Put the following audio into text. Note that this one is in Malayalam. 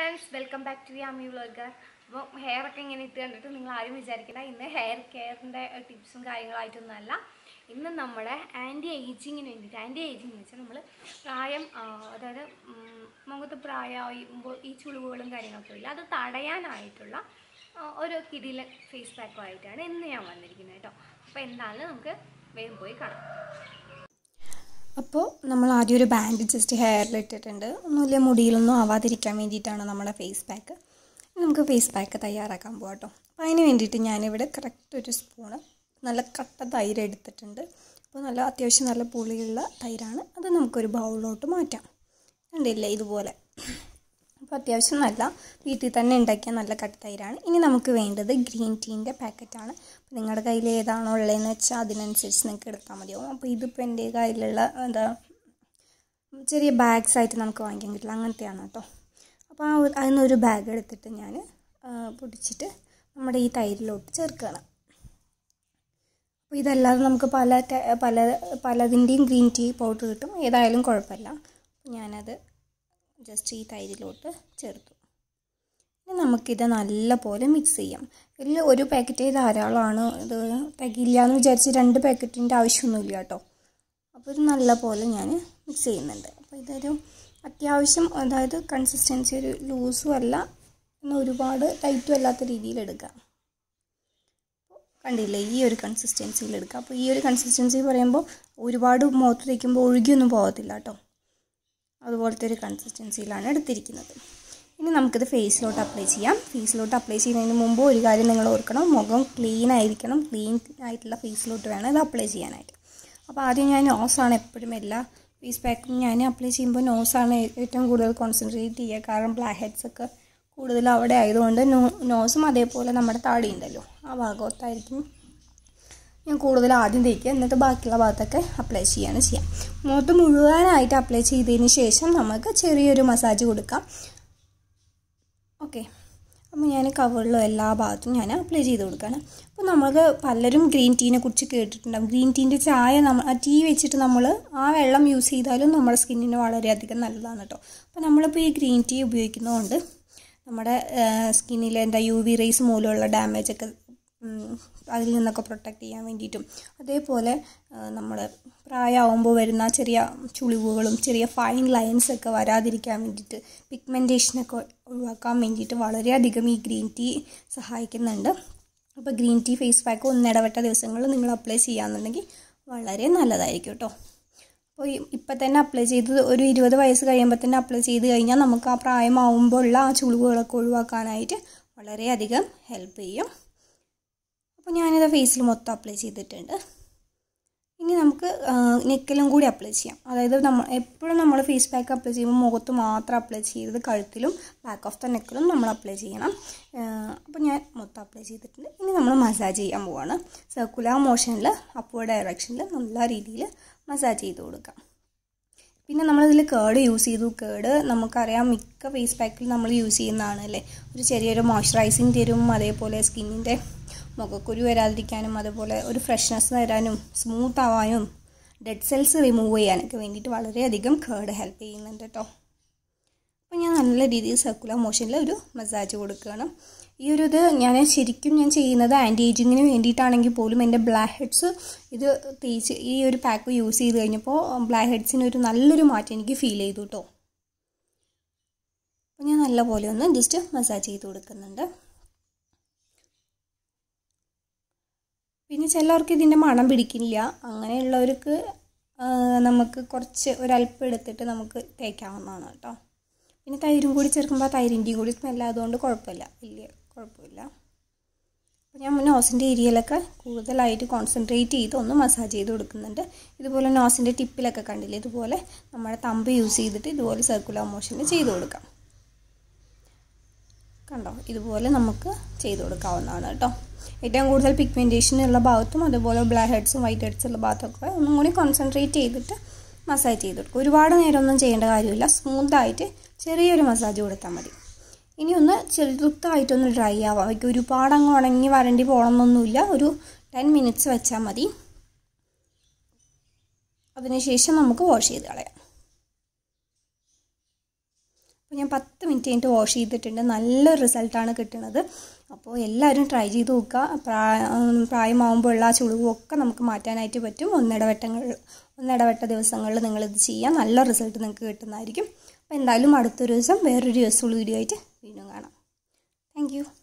friends welcome back to Yami vlogger അപ്പോൾ ഹെയർ ഒക്കെ ഇങ്ങനെ ഇട്ട് കണ്ടിട്ട് നിങ്ങൾ ആരും വിചാരിക്കേണ്ട ഇന്ന് ഹെയർ കെയറിൻ്റെ ടിപ്സും കാര്യങ്ങളായിട്ടൊന്നുമല്ല ഇന്ന് നമ്മുടെ ആൻറ്റി ഏജിങ്ങിന് വേണ്ടിയിട്ട് ആൻറ്റി ഏജിങ് എന്ന് വെച്ചാൽ നമ്മൾ പ്രായം അതായത് മുഖത്ത് പ്രായമാകുമ്പോൾ ഈ ചുളിവുകളും കാര്യങ്ങളൊക്കെ ഇല്ല അത് തടയാനായിട്ടുള്ള ഒരു കിടിയിലെ ഫേസ് പാക്കും ആയിട്ടാണ് ഇന്ന് ഞാൻ വന്നിരിക്കുന്നത് കേട്ടോ അപ്പോൾ എന്താണെന്ന് നമുക്ക് വേഗം പോയി കാണാം അപ്പോൾ നമ്മൾ ആദ്യം ഒരു ബാൻഡ് ജസ്റ്റ് ഹെയറിൽ ഇട്ടിട്ടുണ്ട് ഒന്നുമില്ല മുടിയിലൊന്നും ആവാതിരിക്കാൻ വേണ്ടിയിട്ടാണ് നമ്മുടെ ഫേസ് പാക്ക് നമുക്ക് ഫേസ് പാക്ക് തയ്യാറാക്കാൻ പോകാം കേട്ടോ അപ്പോൾ അതിന് വേണ്ടിയിട്ട് ഞാനിവിടെ കറക്റ്റ് ഒരു സ്പൂണ് നല്ല കട്ട തൈര് എടുത്തിട്ടുണ്ട് അപ്പോൾ നല്ല അത്യാവശ്യം നല്ല പുളിയുള്ള തൈരാണ് അത് നമുക്കൊരു ബൗളിലോട്ട് മാറ്റാം കണ്ടില്ലേ ഇതുപോലെ ഇപ്പോൾ അത്യാവശ്യം നല്ല വീട്ടിൽ തന്നെ ഉണ്ടാക്കിയ നല്ല കട്ട തൈരാണ് ഇനി നമുക്ക് വേണ്ടത് ഗ്രീൻ ടീൻ്റെ പാക്കറ്റാണ് അപ്പോൾ നിങ്ങളുടെ കയ്യിൽ ഏതാണോ ഉള്ളതെന്ന് വെച്ചാൽ അതിനനുസരിച്ച് നിങ്ങൾക്ക് എടുത്താൽ മതിയാവും അപ്പോൾ ഇതിപ്പോൾ എൻ്റെ കയ്യിലുള്ള എന്താ ചെറിയ ബാഗ്സ് ആയിട്ട് നമുക്ക് വാങ്ങിക്കാൻ കിട്ടില്ല അങ്ങനത്തെയാണ് കേട്ടോ അപ്പോൾ ആ അതിൽ നിന്നൊരു ബാഗ് എടുത്തിട്ട് ഞാൻ പൊടിച്ചിട്ട് നമ്മുടെ ഈ തൈരിലോട്ട് ചേർക്കുകയാണ് അപ്പോൾ ഇതല്ലാതെ നമുക്ക് പല പല പലതിൻ്റെയും ഗ്രീൻ ടീ പൗഡർ കിട്ടും ഏതായാലും കുഴപ്പമില്ല ഞാനത് ജസ്റ്റ് ഈ തൈരിലോട്ട് ചേർത്തു ഇനി നമുക്കിത് നല്ലപോലെ മിക്സ് ചെയ്യാം ഇതിൽ ഒരു പാക്കറ്റ് ധാരാളമാണ് ഇത് തികയില്ല എന്ന് വിചാരിച്ച് രണ്ട് പാക്കറ്റിൻ്റെ ആവശ്യമൊന്നുമില്ല കേട്ടോ അപ്പോൾ ഇത് നല്ലപോലെ ഞാൻ മിക്സ് ചെയ്യുന്നുണ്ട് അപ്പോൾ ഇതൊരു അത്യാവശ്യം അതായത് കൺസിസ്റ്റൻസി ഒരു ലൂസും അല്ല എന്നാൽ ഒരുപാട് ടൈറ്റും അല്ലാത്ത രീതിയിൽ എടുക്കാം കണ്ടില്ലേ ഈ ഒരു കൺസിസ്റ്റൻസിയിൽ എടുക്കുക അപ്പോൾ ഈ ഒരു കൺസിസ്റ്റൻസി പറയുമ്പോൾ ഒരുപാട് മുഖത്ത് തേക്കുമ്പോൾ ഒഴുകിയൊന്നും പോകത്തില്ല കേട്ടോ അതുപോലത്തെ ഒരു കൺസിസ്റ്റൻസിയിലാണ് എടുത്തിരിക്കുന്നത് ഇനി നമുക്കിത് ഫേസിലോട്ട് അപ്ലൈ ചെയ്യാം ഫേസിലോട്ട് അപ്ലൈ ചെയ്യുന്നതിന് മുമ്പ് ഒരു കാര്യം നിങ്ങൾ ഓർക്കണം മുഖം ക്ലീൻ ആയിരിക്കണം ക്ലീൻ ആയിട്ടുള്ള ഫേസിലോട്ട് വേണം ഇത് അപ്ലൈ ചെയ്യാനായിട്ട് അപ്പോൾ ആദ്യം ഞാൻ നോസാണ് എപ്പോഴും എല്ലാ ഫേസ് പാക്കും ഞാൻ അപ്ലൈ ചെയ്യുമ്പോൾ നോസാണ് ഏറ്റവും കൂടുതൽ കോൺസെൻട്രേറ്റ് ചെയ്യുക കാരണം ബ്ലാക്ക് ഹെഡ്സ് ഒക്കെ കൂടുതൽ അവിടെ ആയതുകൊണ്ട് നോസും അതേപോലെ നമ്മുടെ താടിയുണ്ടല്ലോ ആ ഭാഗത്തായിരിക്കും ഞാൻ കൂടുതൽ ആദ്യം തേക്കുക എന്നിട്ട് ബാക്കിയുള്ള ഭാഗത്തൊക്കെ അപ്ലൈ ചെയ്യാണ് ചെയ്യാം മുഖത്ത് മുഴുവനായിട്ട് അപ്ലൈ ചെയ്തതിന് ശേഷം നമുക്ക് ചെറിയൊരു മസാജ് കൊടുക്കാം ഓക്കെ അപ്പോൾ ഞാൻ കവറിലും എല്ലാ ഭാഗത്തും ഞാൻ അപ്ലൈ ചെയ്ത് കൊടുക്കുകയാണ് അപ്പോൾ നമുക്ക് പലരും ഗ്രീൻ ടീനെ കുറിച്ച് കേട്ടിട്ടുണ്ടാകും ഗ്രീൻ ടീൻ്റെ ചായ നമ്മൾ ആ ടീ വെച്ചിട്ട് നമ്മൾ ആ വെള്ളം യൂസ് ചെയ്താലും നമ്മുടെ സ്കിന്നിന് വളരെയധികം നല്ലതാണ് കേട്ടോ അപ്പോൾ നമ്മളിപ്പോൾ ഈ ഗ്രീൻ ടീ ഉപയോഗിക്കുന്നതുകൊണ്ട് നമ്മുടെ സ്കിന്നിലെ എന്താ യു വി റേസ് മൂലമുള്ള ഡാമേജ് ഒക്കെ അതിൽ നിന്നൊക്കെ പ്രൊട്ടക്റ്റ് ചെയ്യാൻ വേണ്ടിയിട്ടും അതേപോലെ നമ്മൾ പ്രായമാകുമ്പോൾ വരുന്ന ചെറിയ ചുളിവുകളും ചെറിയ ഫൈൻ ലൈൻസ് ഒക്കെ വരാതിരിക്കാൻ വേണ്ടിയിട്ട് പിഗ്മെൻറ്റേഷനൊക്കെ ഒഴിവാക്കാൻ വേണ്ടിയിട്ട് വളരെയധികം ഈ ഗ്രീൻ ടീ സഹായിക്കുന്നുണ്ട് അപ്പോൾ ഗ്രീൻ ടീ ഫേസ് പാക്ക് ഒന്നിടവട്ട ദിവസങ്ങളിൽ നിങ്ങൾ അപ്ലൈ ചെയ്യാന്നുണ്ടെങ്കിൽ വളരെ നല്ലതായിരിക്കും കേട്ടോ അപ്പോൾ ഇപ്പം തന്നെ അപ്ലൈ ചെയ്ത് ഒരു ഇരുപത് വയസ്സ് കഴിയുമ്പോൾ തന്നെ അപ്ലൈ ചെയ്ത് കഴിഞ്ഞാൽ നമുക്ക് ആ പ്രായമാവുമ്പോൾ ഉള്ള ആ ചുളിവുകളൊക്കെ ഒഴിവാക്കാനായിട്ട് വളരെയധികം ഹെൽപ്പ് ചെയ്യും അപ്പോൾ ഞാനിത് ഫേസിൽ മൊത്തം അപ്ലൈ ചെയ്തിട്ടുണ്ട് ഇനി നമുക്ക് നെക്കിലും കൂടി അപ്ലൈ ചെയ്യാം അതായത് നമ്മൾ എപ്പോഴും നമ്മൾ ഫേസ് പാക്ക് അപ്ലൈ ചെയ്യുമ്പോൾ മുഖത്ത് മാത്രം അപ്ലൈ ചെയ്തത് കഴുത്തിലും ബാക്ക് ഓഫ് ദ നെക്കിലും നമ്മൾ അപ്ലൈ ചെയ്യണം അപ്പോൾ ഞാൻ മൊത്തം അപ്ലൈ ചെയ്തിട്ടുണ്ട് ഇനി നമ്മൾ മസാജ് ചെയ്യാൻ പോവാണ് സർക്കുലർ മോഷനിൽ അപ്പുവേർഡ് ഡയറക്ഷനിൽ നല്ല രീതിയിൽ മസാജ് ചെയ്ത് കൊടുക്കാം പിന്നെ നമ്മളിതിൽ കേഡ് യൂസ് ചെയ്തു കേഡ് നമുക്കറിയാം മിക്ക ഫേസ് പാക്കിൽ നമ്മൾ യൂസ് ചെയ്യുന്നതാണ് അല്ലേ ഒരു ചെറിയൊരു മോയ്സ്ചറൈസിങ് തരും അതേപോലെ സ്കിന്നിൻ്റെ മുഖക്കുരു വരാതിരിക്കാനും അതുപോലെ ഒരു ഫ്രഷ്നെസ് തരാനും സ്മൂത്ത് ആവാനും ഡെഡ് സെൽസ് റിമൂവ് ചെയ്യാനൊക്കെ വേണ്ടിയിട്ട് വളരെയധികം കേർഡ് ഹെൽപ്പ് ചെയ്യുന്നുണ്ട് കേട്ടോ അപ്പോൾ ഞാൻ നല്ല രീതിയിൽ സർക്കുലർ മോഷനിൽ ഒരു മസാജ് കൊടുക്കുകയാണ് ഈ ഒരു ഇത് ഞാൻ ശരിക്കും ഞാൻ ചെയ്യുന്നത് ആൻറ്റി ഏജിങ്ങിന് വേണ്ടിയിട്ടാണെങ്കിൽ പോലും എൻ്റെ ബ്ലാക്ക് ഹെഡ്സ് ഇത് തേച്ച് ഈ ഒരു പാക്ക് യൂസ് ചെയ്ത് കഴിഞ്ഞപ്പോൾ ബ്ലാക്ക് ഹെഡ്സിന് ഒരു നല്ലൊരു മാറ്റം എനിക്ക് ഫീൽ ചെയ്തു കേട്ടോ അപ്പോൾ ഞാൻ നല്ലപോലെ ഒന്ന് ജസ്റ്റ് മസാജ് ചെയ്ത് കൊടുക്കുന്നുണ്ട് എല്ലാവർക്കും ഇതിൻ്റെ മണം പിടിക്കില്ല അങ്ങനെയുള്ളവർക്ക് നമുക്ക് കുറച്ച് ഒരല്പം എടുത്തിട്ട് നമുക്ക് തേക്കാവുന്നതാണ് കേട്ടോ പിന്നെ തൈരും കൂടി ചേർക്കുമ്പോൾ ആ തൈരിൻ്റെയും കൂടി സ്മെല്ലാതുകൊണ്ട് കുഴപ്പമില്ല വലിയ കുഴപ്പമില്ല അപ്പോൾ ഞാൻ നോസിൻ്റെ ഏരിയയിലൊക്കെ കൂടുതലായിട്ട് കോൺസെൻട്രേറ്റ് ചെയ്ത് ഒന്ന് മസാജ് ചെയ്ത് കൊടുക്കുന്നുണ്ട് ഇതുപോലെ നോസിൻ്റെ ടിപ്പിലൊക്കെ കണ്ടില്ലേ ഇതുപോലെ നമ്മുടെ തമ്പ് യൂസ് ചെയ്തിട്ട് ഇതുപോലെ സർക്കുലർ മോഷന് ചെയ്ത് കൊടുക്കാം കണ്ടോ ഇതുപോലെ നമുക്ക് ചെയ്ത് കൊടുക്കാവുന്നതാണ് കേട്ടോ ഏറ്റവും കൂടുതൽ ഉള്ള ഭാഗത്തും അതുപോലെ ബ്ലാക്ക് ഹെഡ്സും വൈറ്റ് ഹെഡ്സും ഉള്ള ഭാഗത്തൊക്കെ ഒന്നും കൂടി കോൺസെൻട്രേറ്റ് ചെയ്തിട്ട് മസാജ് ചെയ്ത് കൊടുക്കും ഒരുപാട് നേരമൊന്നും ചെയ്യേണ്ട കാര്യമില്ല സ്മൂത്തായിട്ട് ചെറിയൊരു മസാജ് കൊടുത്താൽ മതി ഇനി ഒന്ന് ചെറുതായിട്ടൊന്ന് ഡ്രൈ ആവാം അവയ്ക്ക് ഒരുപാട് അങ്ങ് ഉണങ്ങി വരണ്ടി പോകണമെന്നൊന്നുമില്ല ഒരു ടെൻ മിനിറ്റ്സ് വെച്ചാൽ മതി അതിനുശേഷം നമുക്ക് വാഷ് ചെയ്ത് കളയാം അപ്പോൾ ഞാൻ പത്ത് മിനിറ്റ് കഴിഞ്ഞിട്ട് വാഷ് ചെയ്തിട്ടുണ്ട് നല്ലൊരു റിസൾട്ടാണ് കിട്ടുന്നത് അപ്പോൾ എല്ലാവരും ട്രൈ ചെയ്ത് നോക്കുക പ്രായമാവുമ്പോൾ ഉള്ള ആ ചുളിവൊക്കെ നമുക്ക് മാറ്റാനായിട്ട് പറ്റും ഒന്നിടവട്ടങ്ങൾ ഒന്നിടവട്ട ദിവസങ്ങളിൽ നിങ്ങളിത് ചെയ്യാം നല്ല റിസൾട്ട് നിങ്ങൾക്ക് കിട്ടുന്നതായിരിക്കും അപ്പോൾ എന്തായാലും അടുത്തൊരു ദിവസം വേറൊരു യൂസ്ഫുൾ വീഡിയോ ആയിട്ട് വീണ്ടും കാണാം താങ്ക്